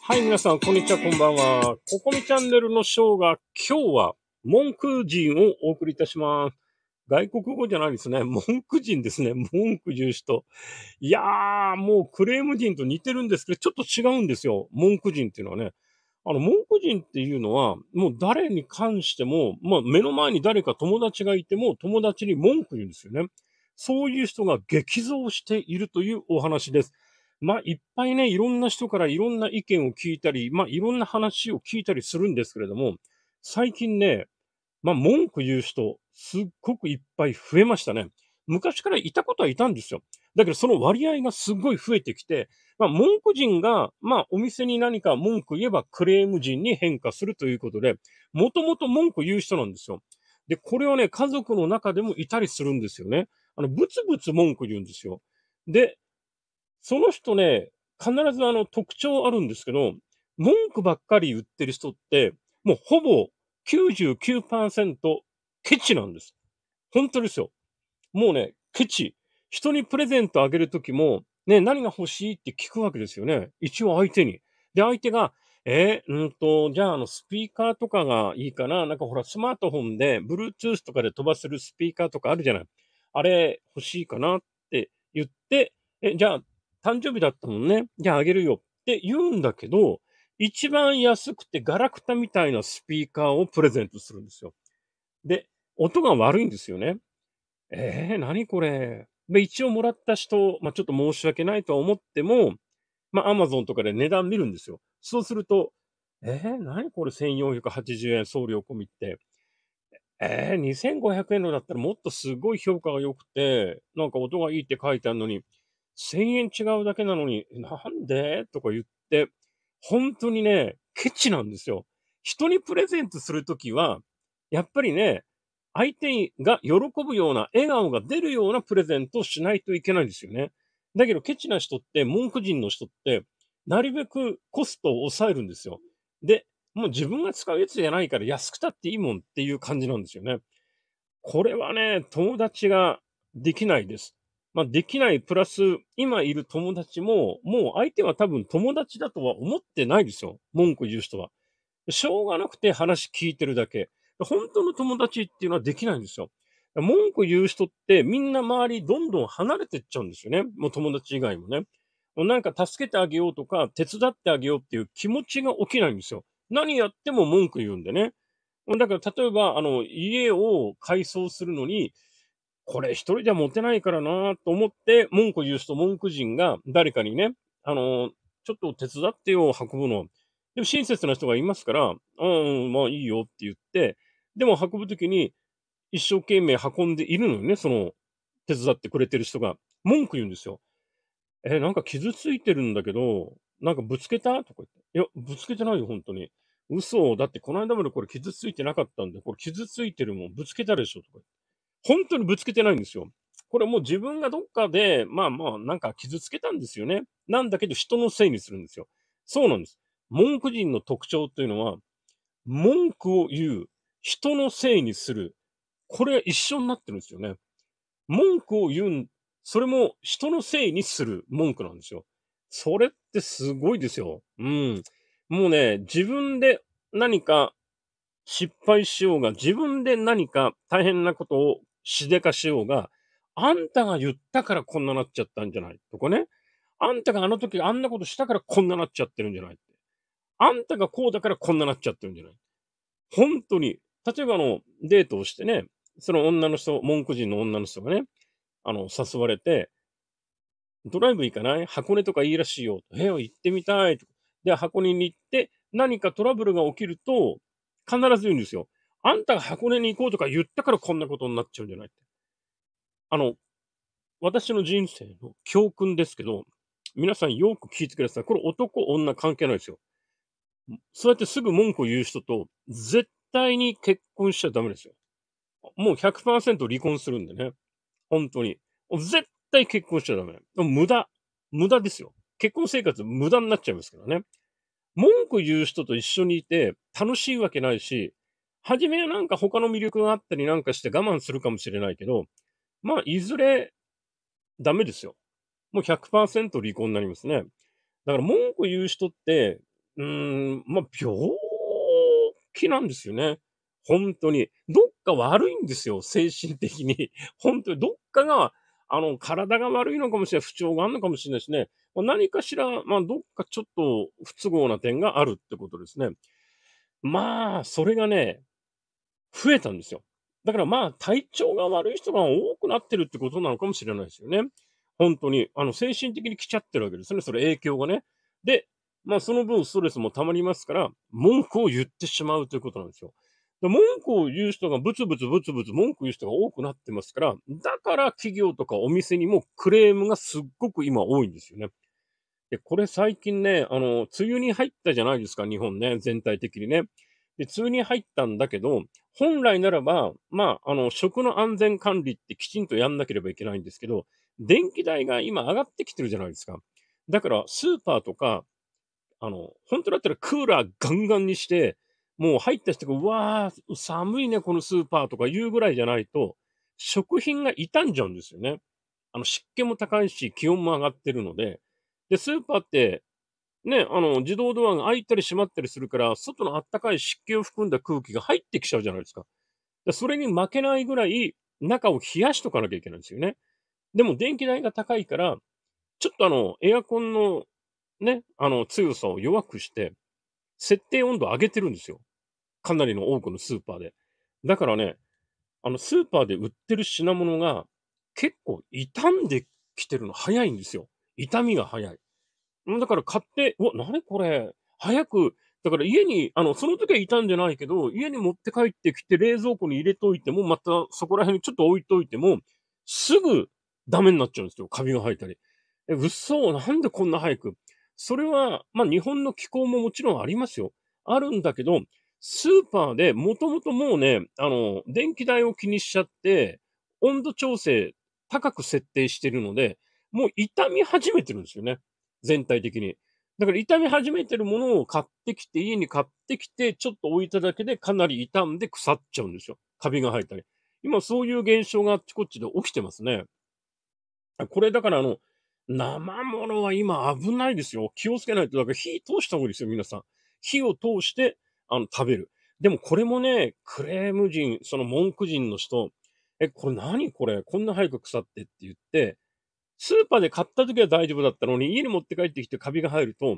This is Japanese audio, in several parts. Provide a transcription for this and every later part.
はい、皆さん、こんにちは、こんばんは。ここみチャンネルのショーが、今日は、文句人をお送りいたします。外国語じゃないですね。文句人ですね。文句重視と。いやー、もうクレーム人と似てるんですけど、ちょっと違うんですよ。文句人っていうのはね。あの、文句人っていうのは、もう誰に関しても、まあ、目の前に誰か友達がいても、友達に文句言うんですよね。そういう人が激増しているというお話です。まあ、いっぱいね、いろんな人からいろんな意見を聞いたり、まあ、いろんな話を聞いたりするんですけれども、最近ね、まあ、文句言う人、すっごくいっぱい増えましたね。昔からいたことはいたんですよ。だけど、その割合がすごい増えてきて、まあ、文句人が、まあ、お店に何か文句言えばクレーム人に変化するということで、もともと文句言う人なんですよ。で、これはね、家族の中でもいたりするんですよね。あの、ぶつぶつ文句言うんですよ。で、その人ね、必ずあの特徴あるんですけど、文句ばっかり言ってる人って、もうほぼ99%ケチなんです。本当ですよ。もうね、ケチ。人にプレゼントあげるときも、ね、何が欲しいって聞くわけですよね。一応相手に。で、相手が、えー、うんと、じゃあ、あの、スピーカーとかがいいかななんかほら、スマートフォンで、Bluetooth とかで飛ばせるスピーカーとかあるじゃないあれ、欲しいかなって言って、え、じゃあ、誕生日だったもんね。じゃあ、あげるよって言うんだけど、一番安くてガラクタみたいなスピーカーをプレゼントするんですよ。で、音が悪いんですよね。えー、何これまあ、一応もらった人、まあ、ちょっと申し訳ないとは思っても、まあ、アマゾンとかで値段見るんですよ。そうすると、えー、何これ1480円送料込みって。えー、2500円のだったらもっとすごい評価が良くて、なんか音がいいって書いてあるのに、1000円違うだけなのに、なんでとか言って、本当にね、ケチなんですよ。人にプレゼントするときは、やっぱりね、相手が喜ぶような、笑顔が出るようなプレゼントをしないといけないんですよね。だけど、ケチな人って、文句人の人って、なるべくコストを抑えるんですよ。で、もう自分が使うやつじゃないから安くたっていいもんっていう感じなんですよね。これはね、友達ができないです。まあ、できないプラス、今いる友達も、もう相手は多分友達だとは思ってないですよ。文句言う人は。しょうがなくて話聞いてるだけ。本当の友達っていうのはできないんですよ。文句言う人ってみんな周りどんどん離れてっちゃうんですよね。もう友達以外もね。もうなんか助けてあげようとか、手伝ってあげようっていう気持ちが起きないんですよ。何やっても文句言うんでね。だから例えば、あの、家を改装するのに、これ一人じゃ持てないからなと思って、文句言う人、文句人が誰かにね、あの、ちょっと手伝ってよ、運ぶの。でも親切な人がいますから、うん、まあいいよって言って、でも運ぶときに一生懸命運んでいるのよね、その手伝ってくれてる人が。文句言うんですよ。え、なんか傷ついてるんだけど、なんかぶつけたとか言って。いや、ぶつけてないよ、本当に。嘘だってこの間までこれ傷ついてなかったんで、これ傷ついてるもん、ぶつけたでしょとか本当にぶつけてないんですよ。これもう自分がどっかで、まあまあ、なんか傷つけたんですよね。なんだけど人のせいにするんですよ。そうなんです。文句人の特徴というのは、文句を言う、人のせいにする。これ一緒になってるんですよね。文句を言う、それも人のせいにする文句なんですよ。それってすごいですよ。うん。もうね、自分で何か失敗しようが、自分で何か大変なことをしでかしようが、あんたが言ったからこんななっちゃったんじゃないとかね。あんたがあの時あんなことしたからこんななっちゃってるんじゃないあんたがこうだからこんななっちゃってるんじゃない本当に例えばあの、デートをしてね、その女の人、文句人の女の人がね、あの、誘われて、ドライブ行かない箱根とかいいらしいよ。え、行ってみたい。で、箱根に行って、何かトラブルが起きると、必ず言うんですよ。あんたが箱根に行こうとか言ったからこんなことになっちゃうんじゃないって。あの、私の人生の教訓ですけど、皆さんよく聞いてください。これ男、女関係ないですよ。そうやってすぐ文句を言う人と、絶対に結婚しちゃダメですよ。もう100%離婚するんでね。本当に。絶対結婚しちゃダメ。無駄。無駄ですよ。結婚生活無駄になっちゃいますからね。文句言う人と一緒にいて楽しいわけないし、初めはなんか他の魅力があったりなんかして我慢するかもしれないけど、まあ、いずれダメですよ。もう100%離婚になりますね。だから文句言う人って、うーん、まあ、平気なんですよね。本当に。どっか悪いんですよ、精神的に。本当に、どっかが、あの、体が悪いのかもしれない、不調があるのかもしれないしね。ま何かしら、まあ、どっかちょっと不都合な点があるってことですね。まあ、それがね、増えたんですよ。だからまあ、体調が悪い人が多くなってるってことなのかもしれないですよね。本当に、あの、精神的に来ちゃってるわけですね。それ影響がね。で、まあその分ストレスも溜まりますから、文句を言ってしまうということなんですよ。文句を言う人がブツブツブツブツ文句言う人が多くなってますから、だから企業とかお店にもクレームがすっごく今多いんですよね。で、これ最近ね、あの、梅雨に入ったじゃないですか、日本ね、全体的にね。で、梅雨に入ったんだけど、本来ならば、まあ、あの、食の安全管理ってきちんとやんなければいけないんですけど、電気代が今上がってきてるじゃないですか。だから、スーパーとか、あの、本当だったらクーラーガンガンにして、もう入った人が、うわー、寒いね、このスーパーとか言うぐらいじゃないと、食品が傷んじゃうんですよね。あの、湿気も高いし、気温も上がってるので、で、スーパーって、ね、あの、自動ドアが開いたり閉まったりするから、外のあったかい湿気を含んだ空気が入ってきちゃうじゃないですか。でそれに負けないぐらい、中を冷やしとかなきゃいけないんですよね。でも、電気代が高いから、ちょっとあの、エアコンのね、あの、強さを弱くして、設定温度を上げてるんですよ。かなりの多くのスーパーで。だからね、あの、スーパーで売ってる品物が結構傷んできてるの早いんですよ。痛みが早い。だから買って、うわ、なにこれ早く、だから家に、あの、その時は傷んでないけど、家に持って帰ってきて冷蔵庫に入れといても、またそこら辺にちょっと置いといても、すぐダメになっちゃうんですよ。カビが生えたり。え、嘘なんでこんな早く。それは、まあ日本の気候ももちろんありますよ。あるんだけど、スーパーでもともともうね、あの、電気代を気にしちゃって、温度調整高く設定してるので、もう傷み始めてるんですよね。全体的に。だから傷み始めてるものを買ってきて、家に買ってきて、ちょっと置いただけでかなり傷んで腐っちゃうんですよ。カビが生えたり。今そういう現象があっちこっちで起きてますね。これだからあの、生物は今危ないですよ。気をつけないと。だから火通した方がいいですよ、皆さん。火を通して、あの、食べる。でもこれもね、クレーム人、その文句人の人、え、これ何これこんな早く腐ってって言って、スーパーで買った時は大丈夫だったのに、家に持って帰ってきてカビが入ると、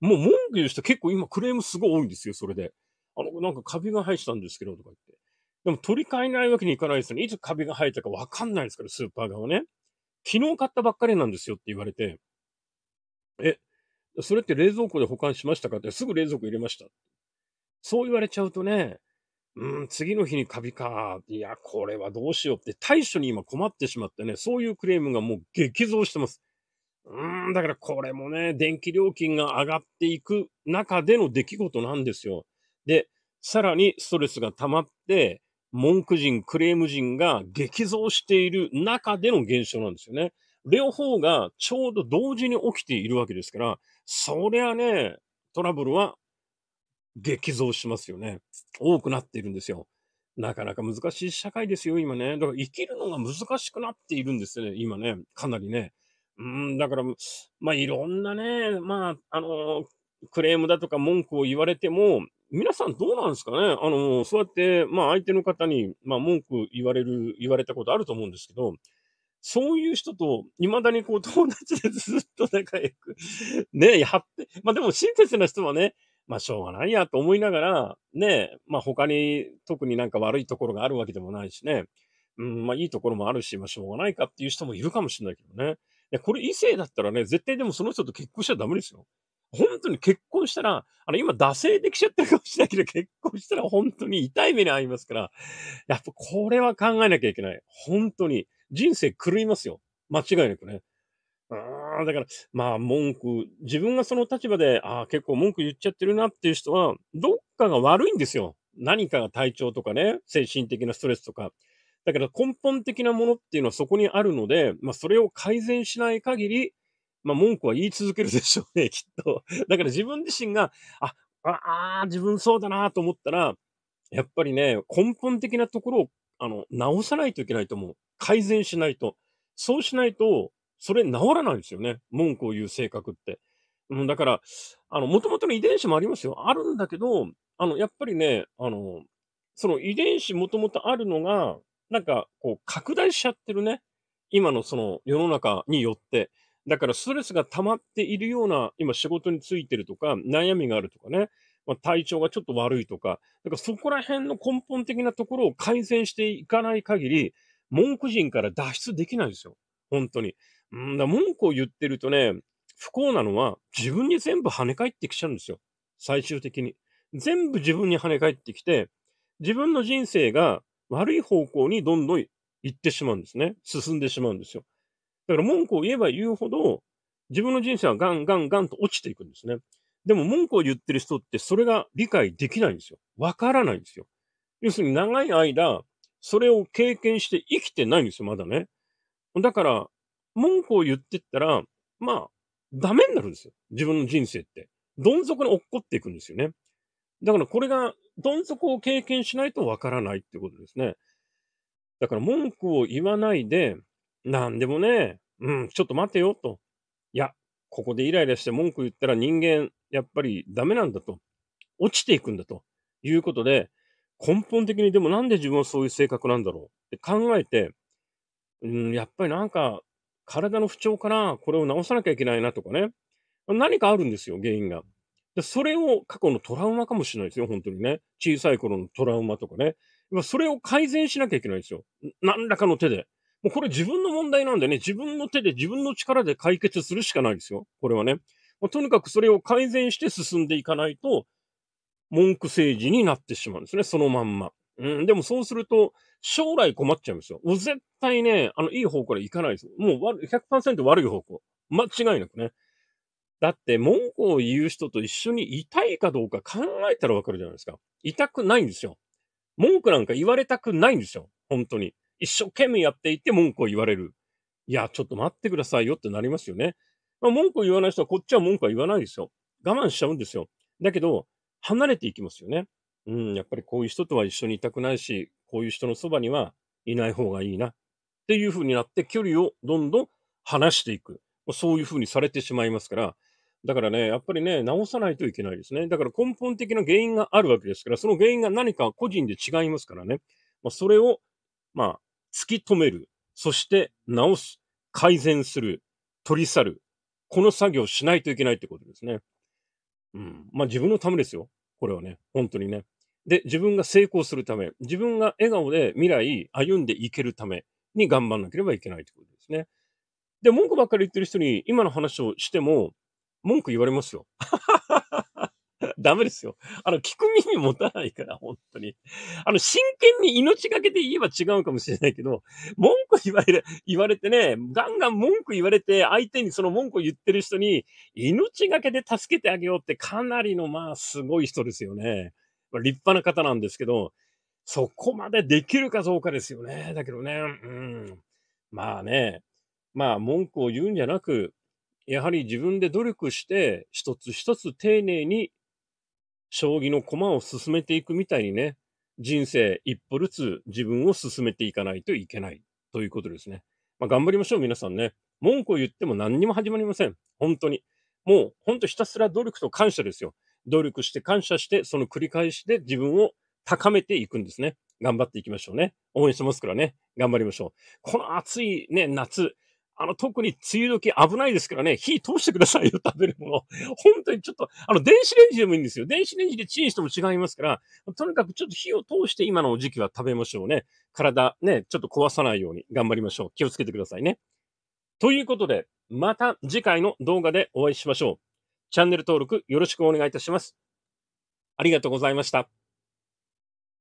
もう文句言う人結構今クレームすごい多いんですよ、それで。あの、なんかカビが生えてたんですけど、とか言って。でも取り替えないわけにいかないですよね。いつカビが生えたかわかんないですから、スーパー側ね。昨日買ったばっかりなんですよって言われて、え、それって冷蔵庫で保管しましたかってすぐ冷蔵庫入れました。そう言われちゃうとね、うん、次の日にカビか。いや、これはどうしようって対処に今困ってしまってね、そういうクレームがもう激増してます。うん、だからこれもね、電気料金が上がっていく中での出来事なんですよ。で、さらにストレスが溜まって、文句人、クレーム人が激増している中での現象なんですよね。両方がちょうど同時に起きているわけですから、そりゃね、トラブルは激増しますよね。多くなっているんですよ。なかなか難しい社会ですよ、今ね。だから生きるのが難しくなっているんですね、今ね。かなりね。うん、だから、まあいろんなね、まあ、あのー、クレームだとか文句を言われても、皆さんどうなんですかねあの、そうやって、まあ相手の方に、まあ文句言われる、言われたことあると思うんですけど、そういう人と、未だにこう 友達でずっと仲良くね、やって、まあでも親切な人はね、まあしょうがないやと思いながら、ね、まあ他に特になんか悪いところがあるわけでもないしね、うん、まあいいところもあるし、まあしょうがないかっていう人もいるかもしれないけどね。これ異性だったらね、絶対でもその人と結婚しちゃダメですよ。本当に結婚したら、あの、今、惰性できちゃってるかもしれないけど、結婚したら本当に痛い目に遭いますから、やっぱこれは考えなきゃいけない。本当に。人生狂いますよ。間違いなくね。ああ、だから、まあ、文句、自分がその立場で、ああ、結構文句言っちゃってるなっていう人は、どっかが悪いんですよ。何かが体調とかね、精神的なストレスとか。だけど根本的なものっていうのはそこにあるので、まあ、それを改善しない限り、まあ、文句は言い続けるでしょうね、きっと。だから自分自身が、あ、ああ、自分そうだなと思ったら、やっぱりね、根本的なところを、あの、直さないといけないと思う。改善しないと。そうしないと、それ治らないんですよね。文句を言う性格って。うん、だから、あの、元々の遺伝子もありますよ。あるんだけど、あの、やっぱりね、あの、その遺伝子もともとあるのが、なんか、こう、拡大しちゃってるね。今のその世の中によって。だからストレスが溜まっているような、今仕事についてるとか、悩みがあるとかね、まあ、体調がちょっと悪いとか、だからそこら辺の根本的なところを改善していかない限り、文句人から脱出できないですよ。本当に。んだ文句を言ってるとね、不幸なのは自分に全部跳ね返ってきちゃうんですよ。最終的に。全部自分に跳ね返ってきて、自分の人生が悪い方向にどんどん行ってしまうんですね。進んでしまうんですよ。だから文句を言えば言うほど、自分の人生はガンガンガンと落ちていくんですね。でも文句を言ってる人ってそれが理解できないんですよ。わからないんですよ。要するに長い間、それを経験して生きてないんですよ、まだね。だから、文句を言ってったら、まあ、ダメになるんですよ。自分の人生って。どん底に落っこっていくんですよね。だからこれが、どん底を経験しないとわからないってことですね。だから文句を言わないで、なんでもね、うん、ちょっと待てよと。いや、ここでイライラして文句言ったら人間、やっぱりダメなんだと。落ちていくんだということで、根本的にでもなんで自分はそういう性格なんだろうって考えて、うん、やっぱりなんか体の不調からこれを治さなきゃいけないなとかね。何かあるんですよ、原因が。でそれを過去のトラウマかもしれないですよ、本当にね。小さい頃のトラウマとかね。それを改善しなきゃいけないですよ。何らかの手で。もうこれ自分の問題なんでね、自分の手で自分の力で解決するしかないですよ。これはね。まあ、とにかくそれを改善して進んでいかないと、文句政治になってしまうんですね、そのまんま。うん、でもそうすると、将来困っちゃうんですよ。もう絶対ね、あの、いい方向で行かないですよ。もう100%悪い方向。間違いなくね。だって、文句を言う人と一緒にいたいかどうか考えたらわかるじゃないですか。痛くないんですよ。文句なんか言われたくないんですよ。本当に。一生懸命やっていて文句を言われる。いや、ちょっと待ってくださいよってなりますよね。まあ、文句を言わない人はこっちは文句は言わないですよ。我慢しちゃうんですよ。だけど、離れていきますよね。うん、やっぱりこういう人とは一緒にいたくないし、こういう人のそばにはいない方がいいな。っていう風になって距離をどんどん離していく。そういう風にされてしまいますから。だからね、やっぱりね、直さないといけないですね。だから根本的な原因があるわけですから、その原因が何か個人で違いますからね。まあ、それを、まあ、突き止める、そして直す、改善する、取り去る、この作業をしないといけないってことですね。うん。まあ自分のためですよ。これはね、本当にね。で、自分が成功するため、自分が笑顔で未来歩んでいけるために頑張らなければいけないってことですね。で、文句ばっかり言ってる人に今の話をしても、文句言われますよ。ダメですよ。あの、聞く耳持たないから、本当に。あの、真剣に命がけで言えば違うかもしれないけど、文句言われる、言われてね、ガンガン文句言われて、相手にその文句を言ってる人に、命がけで助けてあげようってかなりの、まあ、すごい人ですよね。立派な方なんですけど、そこまでできるかどうかですよね。だけどね、うん。まあね、まあ文句を言うんじゃなく、やはり自分で努力して、一つ一つ丁寧に将棋の駒を進めていくみたいにね、人生一歩ずつ自分を進めていかないといけないということですね。まあ、頑張りましょう、皆さんね。文句を言っても何にも始まりません。本当に。もう本当ひたすら努力と感謝ですよ。努力して感謝して、その繰り返しで自分を高めていくんですね。頑張っていきましょうね。応援してますからね。頑張りましょう。この暑いね、夏、あの、特に梅雨時危ないですからね、火通してくださいよ、食べるもの。本当にちょっと、あの、電子レンジでもいいんですよ。電子レンジでチンしても違いますから、とにかくちょっと火を通して今の時期は食べましょうね。体ね、ちょっと壊さないように頑張りましょう。気をつけてくださいね。ということで、また次回の動画でお会いしましょう。チャンネル登録よろしくお願いいたします。ありがとうございました。